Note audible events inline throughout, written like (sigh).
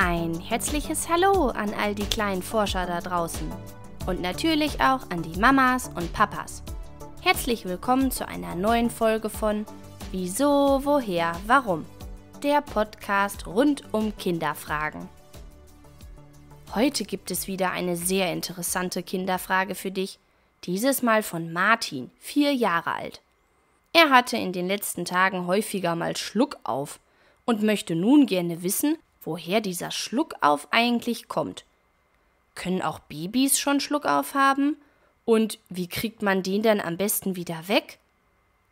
Ein herzliches Hallo an all die kleinen Forscher da draußen und natürlich auch an die Mamas und Papas. Herzlich willkommen zu einer neuen Folge von Wieso, woher, warum? Der Podcast rund um Kinderfragen. Heute gibt es wieder eine sehr interessante Kinderfrage für dich, dieses Mal von Martin, vier Jahre alt. Er hatte in den letzten Tagen häufiger mal Schluck auf und möchte nun gerne wissen, woher dieser Schluckauf eigentlich kommt. Können auch Babys schon Schluckauf haben? Und wie kriegt man den dann am besten wieder weg?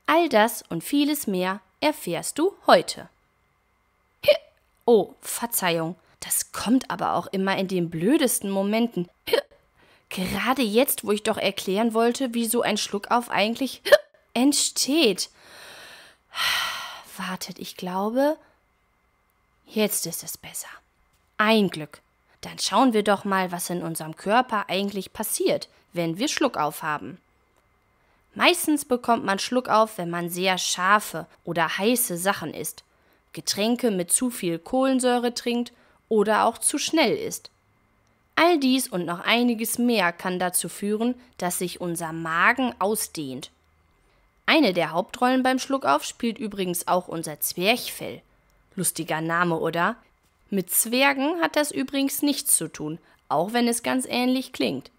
All das und vieles mehr erfährst du heute. Oh, Verzeihung, das kommt aber auch immer in den blödesten Momenten. Gerade jetzt, wo ich doch erklären wollte, wieso ein Schluckauf eigentlich entsteht. (sighs) Wartet, ich glaube, Jetzt ist es besser. Ein Glück. Dann schauen wir doch mal, was in unserem Körper eigentlich passiert, wenn wir Schluckauf haben. Meistens bekommt man Schluckauf, wenn man sehr scharfe oder heiße Sachen isst, Getränke mit zu viel Kohlensäure trinkt oder auch zu schnell isst. All dies und noch einiges mehr kann dazu führen, dass sich unser Magen ausdehnt. Eine der Hauptrollen beim Schluckauf spielt übrigens auch unser Zwerchfell. Lustiger Name, oder? Mit Zwergen hat das übrigens nichts zu tun, auch wenn es ganz ähnlich klingt.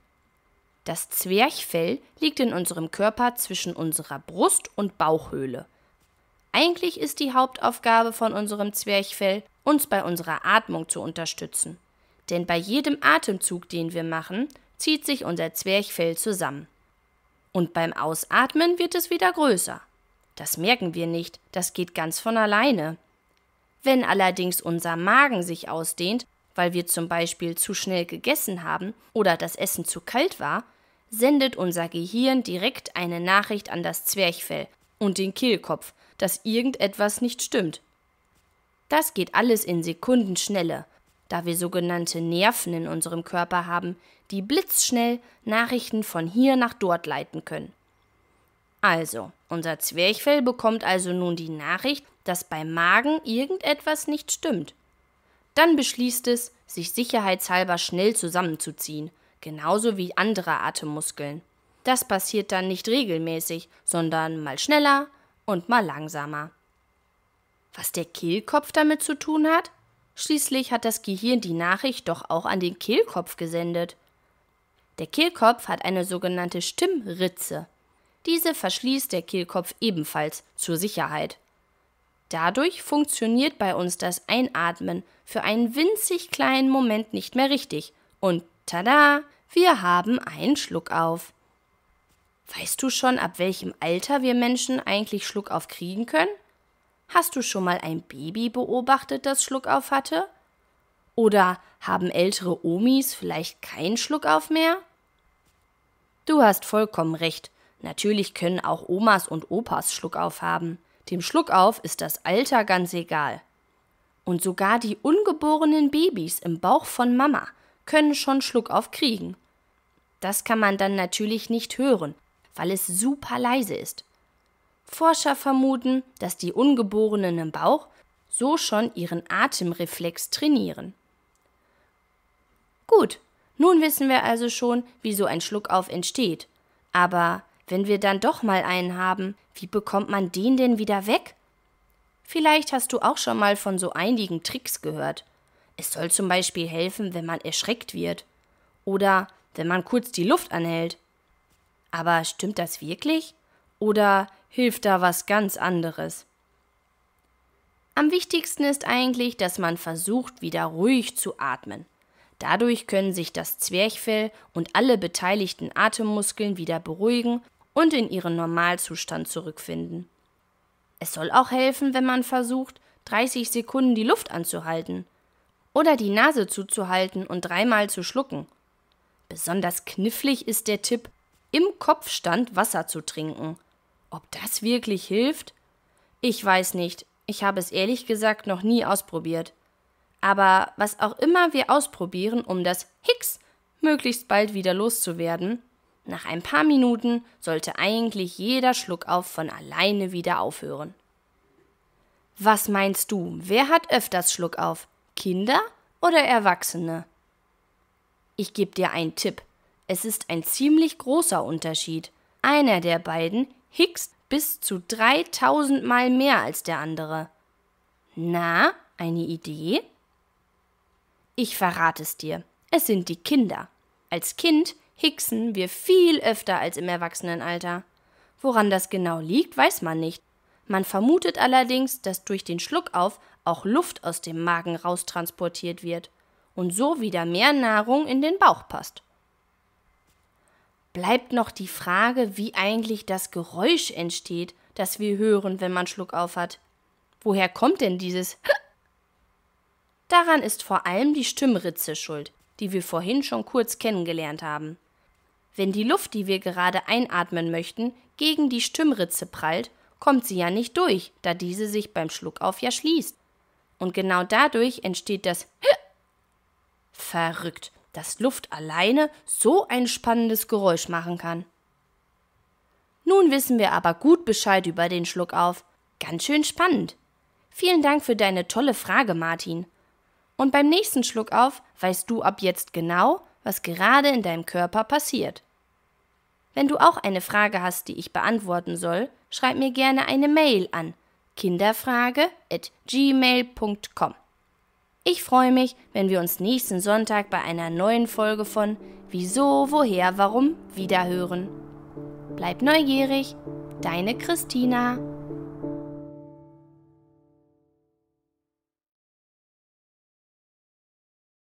Das Zwerchfell liegt in unserem Körper zwischen unserer Brust- und Bauchhöhle. Eigentlich ist die Hauptaufgabe von unserem Zwerchfell, uns bei unserer Atmung zu unterstützen. Denn bei jedem Atemzug, den wir machen, zieht sich unser Zwerchfell zusammen. Und beim Ausatmen wird es wieder größer. Das merken wir nicht, das geht ganz von alleine. Wenn allerdings unser Magen sich ausdehnt, weil wir zum Beispiel zu schnell gegessen haben oder das Essen zu kalt war, sendet unser Gehirn direkt eine Nachricht an das Zwerchfell und den Kehlkopf, dass irgendetwas nicht stimmt. Das geht alles in Sekundenschnelle, da wir sogenannte Nerven in unserem Körper haben, die blitzschnell Nachrichten von hier nach dort leiten können. Also, unser Zwerchfell bekommt also nun die Nachricht, dass beim Magen irgendetwas nicht stimmt. Dann beschließt es, sich sicherheitshalber schnell zusammenzuziehen, genauso wie andere Atemmuskeln. Das passiert dann nicht regelmäßig, sondern mal schneller und mal langsamer. Was der Kehlkopf damit zu tun hat? Schließlich hat das Gehirn die Nachricht doch auch an den Kehlkopf gesendet. Der Kehlkopf hat eine sogenannte Stimmritze. Diese verschließt der Kehlkopf ebenfalls zur Sicherheit. Dadurch funktioniert bei uns das Einatmen für einen winzig kleinen Moment nicht mehr richtig und tada, wir haben einen Schluck auf. Weißt du schon, ab welchem Alter wir Menschen eigentlich Schluckauf kriegen können? Hast du schon mal ein Baby beobachtet, das Schluckauf hatte? Oder haben ältere Omis vielleicht keinen Schluckauf mehr? Du hast vollkommen recht. Natürlich können auch Omas und Opas Schluckauf haben. Dem Schluckauf ist das Alter ganz egal. Und sogar die ungeborenen Babys im Bauch von Mama können schon Schluckauf kriegen. Das kann man dann natürlich nicht hören, weil es super leise ist. Forscher vermuten, dass die Ungeborenen im Bauch so schon ihren Atemreflex trainieren. Gut, nun wissen wir also schon, wie so ein Schluckauf entsteht. Aber wenn wir dann doch mal einen haben, wie bekommt man den denn wieder weg? Vielleicht hast du auch schon mal von so einigen Tricks gehört. Es soll zum Beispiel helfen, wenn man erschreckt wird oder wenn man kurz die Luft anhält. Aber stimmt das wirklich? Oder hilft da was ganz anderes? Am wichtigsten ist eigentlich, dass man versucht, wieder ruhig zu atmen. Dadurch können sich das Zwerchfell und alle beteiligten Atemmuskeln wieder beruhigen und in ihren Normalzustand zurückfinden. Es soll auch helfen, wenn man versucht, 30 Sekunden die Luft anzuhalten oder die Nase zuzuhalten und dreimal zu schlucken. Besonders knifflig ist der Tipp, im Kopfstand Wasser zu trinken. Ob das wirklich hilft? Ich weiß nicht, ich habe es ehrlich gesagt noch nie ausprobiert. Aber was auch immer wir ausprobieren, um das Hicks möglichst bald wieder loszuwerden, nach ein paar Minuten sollte eigentlich jeder Schluckauf von alleine wieder aufhören. Was meinst du, wer hat öfters Schluckauf? Kinder oder Erwachsene? Ich gebe dir einen Tipp. Es ist ein ziemlich großer Unterschied. Einer der beiden hickst bis zu 3000 Mal mehr als der andere. Na, eine Idee? Ich verrate es dir. Es sind die Kinder. Als Kind hicksen wir viel öfter als im Erwachsenenalter. Woran das genau liegt, weiß man nicht. Man vermutet allerdings, dass durch den Schluckauf auch Luft aus dem Magen raustransportiert wird und so wieder mehr Nahrung in den Bauch passt. Bleibt noch die Frage, wie eigentlich das Geräusch entsteht, das wir hören, wenn man Schluckauf hat. Woher kommt denn dieses Daran ist vor allem die Stimmritze schuld, die wir vorhin schon kurz kennengelernt haben. Wenn die Luft, die wir gerade einatmen möchten, gegen die Stimmritze prallt, kommt sie ja nicht durch, da diese sich beim Schluckauf ja schließt. Und genau dadurch entsteht das Verrückt, dass Luft alleine so ein spannendes Geräusch machen kann. Nun wissen wir aber gut Bescheid über den Schluckauf. Ganz schön spannend. Vielen Dank für deine tolle Frage, Martin. Und beim nächsten Schluckauf weißt du ab jetzt genau, was gerade in deinem Körper passiert. Wenn du auch eine Frage hast, die ich beantworten soll, schreib mir gerne eine Mail an kinderfrage at gmail.com. Ich freue mich, wenn wir uns nächsten Sonntag bei einer neuen Folge von Wieso, woher, warum wiederhören. Bleib neugierig, deine Christina.